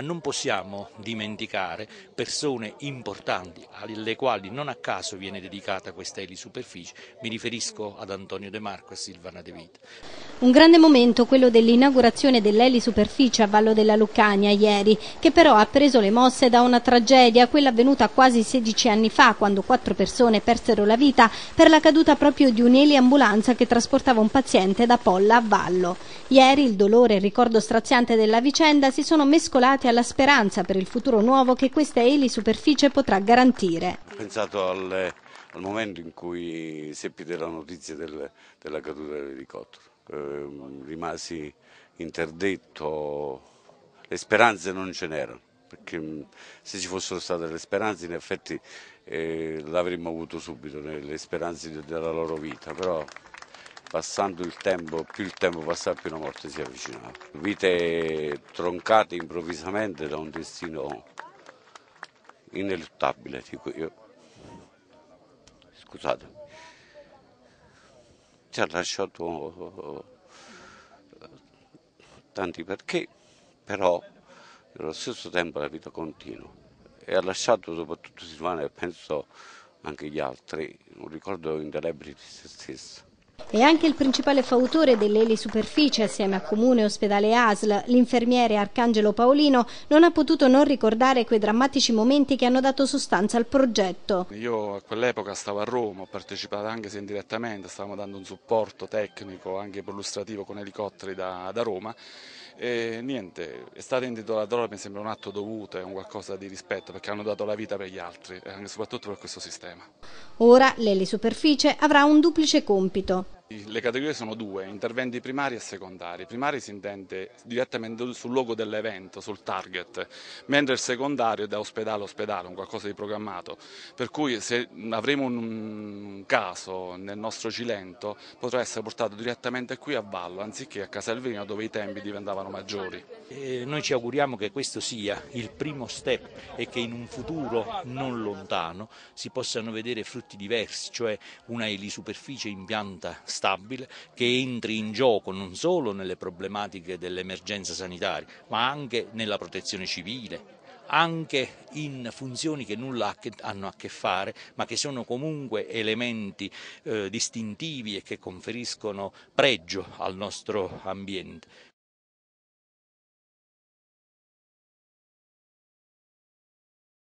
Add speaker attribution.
Speaker 1: Ma Non possiamo dimenticare persone importanti alle quali non a caso viene dedicata questa elisuperficie, mi riferisco ad Antonio De Marco e a Silvana De Vita.
Speaker 2: Un grande momento quello dell'inaugurazione dell'Eli Superficie a Vallo della Lucania ieri, che però ha preso le mosse da una tragedia, quella avvenuta quasi 16 anni fa, quando quattro persone persero la vita per la caduta proprio di un'Eli ambulanza che trasportava un paziente da Polla a Vallo. Ieri il dolore e il ricordo straziante della vicenda si sono mescolati alla speranza per il futuro nuovo che questa Eli Superficie potrà garantire. Ho
Speaker 3: pensato al, al momento in cui seppi della notizia del, della caduta dell'elicottero Ehm, rimasi interdetto, le speranze non ce n'erano, perché mm, se ci fossero state le speranze in effetti eh, l'avremmo avuto subito, le speranze della loro vita, però passando il tempo, più il tempo passava più la morte si avvicinava. Vite troncate improvvisamente da un destino ineluttabile, dico io. Scusate ci ha lasciato eh, tanti perché, però nello stesso tempo la vita continua e ha lasciato soprattutto Silvana e penso anche gli altri un ricordo indelebile di se stesso.
Speaker 2: È anche il principale fautore dell'Eli Superficie, assieme a Comune, Ospedale ASL, l'infermiere Arcangelo Paolino, non ha potuto non ricordare quei drammatici momenti che hanno dato sostanza al progetto.
Speaker 4: Io a quell'epoca stavo a Roma, ho partecipato anche se indirettamente, stavamo dando un supporto tecnico, anche illustrativo con elicotteri da, da Roma e niente, è stata intitolata mi sembra un atto dovuto, è un qualcosa di rispetto perché hanno dato la vita per gli altri e eh, soprattutto per questo sistema.
Speaker 2: Ora l'Eli Superficie avrà un duplice compito.
Speaker 4: Le categorie sono due, interventi primari e secondari. Primari si intende direttamente sul luogo dell'evento, sul target, mentre il secondario è da ospedale a ospedale, un qualcosa di programmato. Per cui se avremo un caso nel nostro Cilento potrà essere portato
Speaker 1: direttamente qui a Vallo, anziché a Casalvino dove i tempi diventavano maggiori. E noi ci auguriamo che questo sia il primo step e che in un futuro non lontano si possano vedere frutti diversi, cioè una elisuperficie in pianta stabile che entri in gioco non solo nelle problematiche dell'emergenza sanitaria, ma anche nella protezione civile, anche in funzioni che nulla hanno a che fare, ma che sono comunque elementi eh, distintivi e che conferiscono pregio al nostro ambiente.